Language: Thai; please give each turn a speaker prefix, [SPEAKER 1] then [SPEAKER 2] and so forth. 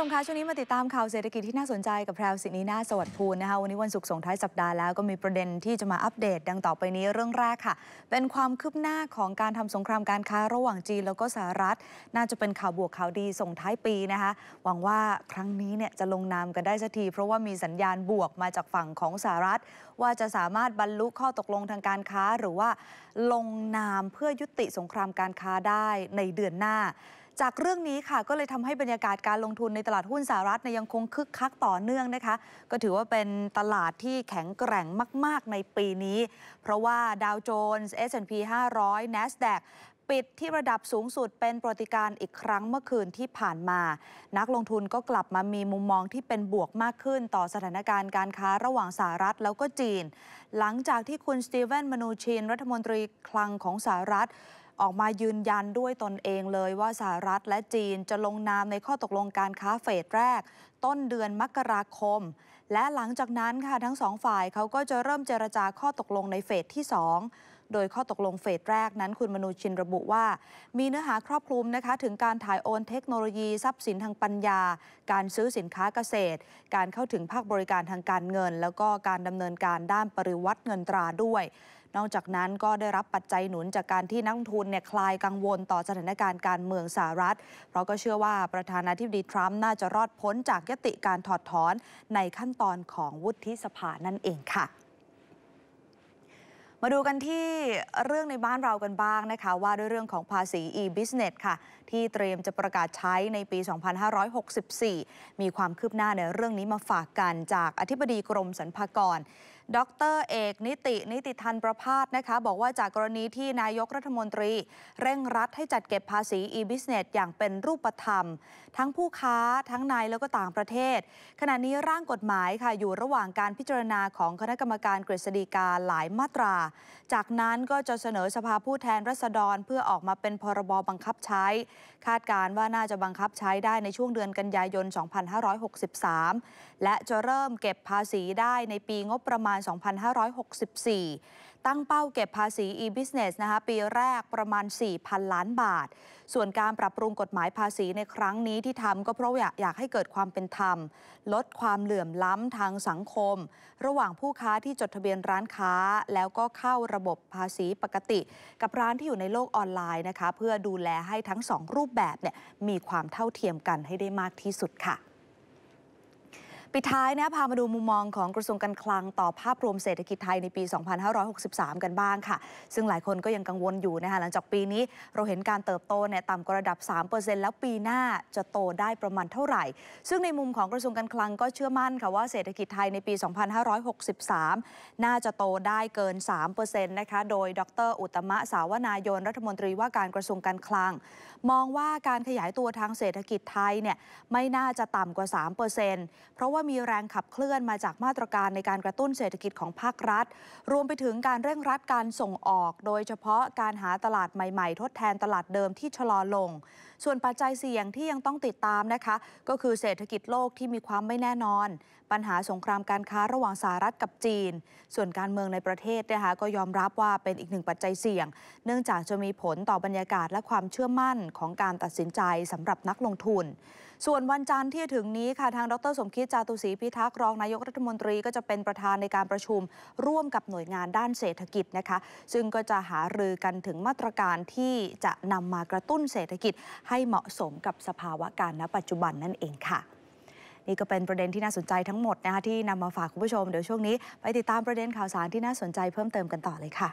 [SPEAKER 1] ผู้ชมคะ ช่วงนี้มาติดตามข่าวเศรษฐกิจที่น่าสนใจกับแพรวสินีนาสวัสดิ์ภูลนะคะ วันนี้วันศุกร์ส่งท้ายสัปดาห์แล้ว ก็มีประเด็นที่จะมาอัปเดตดังต่อไปนี้เรื่องแรกค่ะ เป็นความคืบหน้าของการทำสงครามการค้าระหว่างจีนแล้วก็สหรัฐ น่าจะเป็นข่าวบวกข่าวดีส่งท้ายปีนะคะ หวังว่าครั้งนี้เนี่ยจะลงนามกันได้สักที เพราะว่ามีสัญญาณบวกมาจากฝั่งของสหรัฐ ว่าจะสามารถบรรลุข้อตกลงทางการค้าหรือว่าลงนามเพื่อยุติสงครามการค้าได้ในเดือนหน้าจากเรื่องนี้ค่ะ ก็เลยทำให้บรรยากาศการลงทุนในตลาดหุ้นสหรัฐยังคงคึกคักต่อเนื่องนะคะ ก็ถือว่าเป็นตลาดที่แข็งแกร่งมาก ๆ ในปีนี้ เพราะว่าดาวโจนส์ S&P 500 NASDAQ ปิดที่ระดับสูงสุดเป็นปรติการอีกครั้งเมื่อคืนที่ผ่านมา นักลงทุนก็กลับมามีมุมมองที่เป็นบวกมากขึ้น ต่อสถานการณ์การค้าระหว่างสหรัฐแล้วก็จีน หลังจากที่คุณสตีเวนมนูชินรัฐมนตรีคลังของสหรัฐออกมายืนยันด้วยตนเองเลย ว่าสหรัฐและจีนจะลงนามในข้อตกลงการค้าเฟสแรก ต้นเดือนมกราคม และหลังจากนั้นค่ะทั้งสองฝ่ายเขาก็จะเริ่มเจรจาข้อตกลงในเฟสที่2โดยข้อตกลงเฟสแรกนั้นคุณมนูชินระบุว่า มีเนื้อหาครอบคลุมนะคะ ถึงการถ่ายโอนเทคโนโลยีทรัพย์สินทางปัญญา การซื้อสินค้าเกษตร การเข้าถึงภาคบริการทางการเงิน แล้วก็การดำเนินการด้านปริวัติเงินตราด้วย นอกจากนั้นก็ได้รับปัจจัยหนุนจากการที่นักทุนเนี่ยคลายกังวลต่อสถานการณ์การเมืองสหรัฐ เพราะก็เชื่อว่าประธานาธิบดีทรัมป์น่าจะรอดพ้นจากยติการถอดถอนในขั้นตอนของวุฒิสภานั่นเองค่ะมาดูกันที่เรื่องในบ้านเรากันบ้างนะคะว่าด้วยเรื่องของภาษี e-business ค่ะที่เตรียมจะประกาศใช้ในปี 2564 มีความคืบหน้าในเรื่องนี้มาฝากกันจากอธิบดีกรมสรรพากรดรเอก นิตินิติทันประพาสนะคะ บอกว่าจากกรณีที่นายกรัฐมนตรีเร่งรัดให้จัดเก็บภาษี e-business อย่างเป็นรูปธรรม ทั้งผู้ค้าทั้งในแล้วก็ต่างประเทศ ขณะนี้ร่างกฎหมายค่ะอยู่ระหว่างการพิจารณาของคณะกรรมการกฤษฎีกาหลายมาตรา จากนั้นก็จะเสนอสภาผู้แทนรัษฎรเพื่อออกมาเป็นพรบบังคับใช้ คาดการว่าน่าจะบังคับใช้ได้ในช่วงเดือนกันยายน 2563 และจะเริ่มเก็บภาษีได้ในปีงบประมาณณ2564 ตั้งเป้าเก็บภาษี e-business นะคะ ปีแรกประมาณ 4,000 ล้านบาท ส่วนการปรับปรุงกฎหมายภาษีในครั้งนี้ที่ทำก็เพราะอยากอยากให้เกิดความเป็นธรรม ลดความเหลื่อมล้ำทางสังคม ระหว่างผู้ค้าที่จดทะเบียนร้านค้าแล้วก็เข้าระบบภาษีปกติ กับร้านที่อยู่ในโลกออนไลน์นะคะ เพื่อดูแลให้ทั้งสองรูปแบบเนี่ยมีความเท่าเทียมกันให้ได้มากที่สุดค่ะปิดท้ายนะพามาดูมุมมองของกระทรวงการคลัง ต่อภาพรวมเศรษฐกิจไทยในปี 2563 กันบ้างค่ะ ซึ่งหลายคนก็ยังกังวลอยู่นะคะหลังจากปีนี้เราเห็นการเติบโตเนี่ยต่ำกว่าระดับ 3%แล้วปีหน้าจะโตได้ประมาณเท่าไหร่ ซึ่งในมุมของกระทรวงการคลังก็เชื่อมั่นค่ะว่าเศรษฐกิจไทยในปี 2563 น่าจะโตได้เกิน 3%นะคะ โดยดรอุตมะสาวนายน รัฐมนตรีว่าการกระทรวงการคลัง มองว่าการขยายตัวทางเศรษฐกิจไทยเนี่ยไม่น่าจะต่ำกว่า 3%เพราะว่าว่ามีแรงขับเคลื่อนมาจากมาตรการในการกระตุ้นเศรษฐกิจของภาครัฐ รวมไปถึงการเร่งรัดการส่งออก โดยเฉพาะการหาตลาดใหม่ๆ ทดแทนตลาดเดิมที่ชะลอลง ส่วนปัจจัยเสี่ยงที่ยังต้องติดตามนะคะก็คือเศรษฐกิจโลกที่มีความไม่แน่นอน ปัญหาสงครามการค้าระหว่างสหรัฐกับจีน ส่วนการเมืองในประเทศนะคะก็ยอมรับว่าเป็นอีกหนึ่งปัจจัยเสี่ยง เนื่องจากจะมีผลต่อบรรยากาศและความเชื่อมั่นของการตัดสินใจสำหรับนักลงทุนส่วนวันจันทร์ที่ถึงนี้ค่ะทางดรสมคิดจาตุศรีพิทักษ์รองนายกรัฐมนตรีก็จะเป็นประธานในการประชุม ร่วมกับหน่วยงานด้านเศรษฐกิจนะคะ ซึ่งก็จะหารือกันถึงมาตรการที่จะนำมากระตุ้นเศรษฐกิจ ให้เหมาะสมกับสภาวะการณปัจจุบันนั่นเองค่ะ นี่ก็เป็นประเด็นที่น่าสนใจทั้งหมดนะคะที่นำมาฝากคุณผู้ชมเดี๋ยวช่วงนี้ ไปติดตามประเด็นข่าวสารที่น่าสนใจเพิ่มเติมกันต่อเลยค่ะ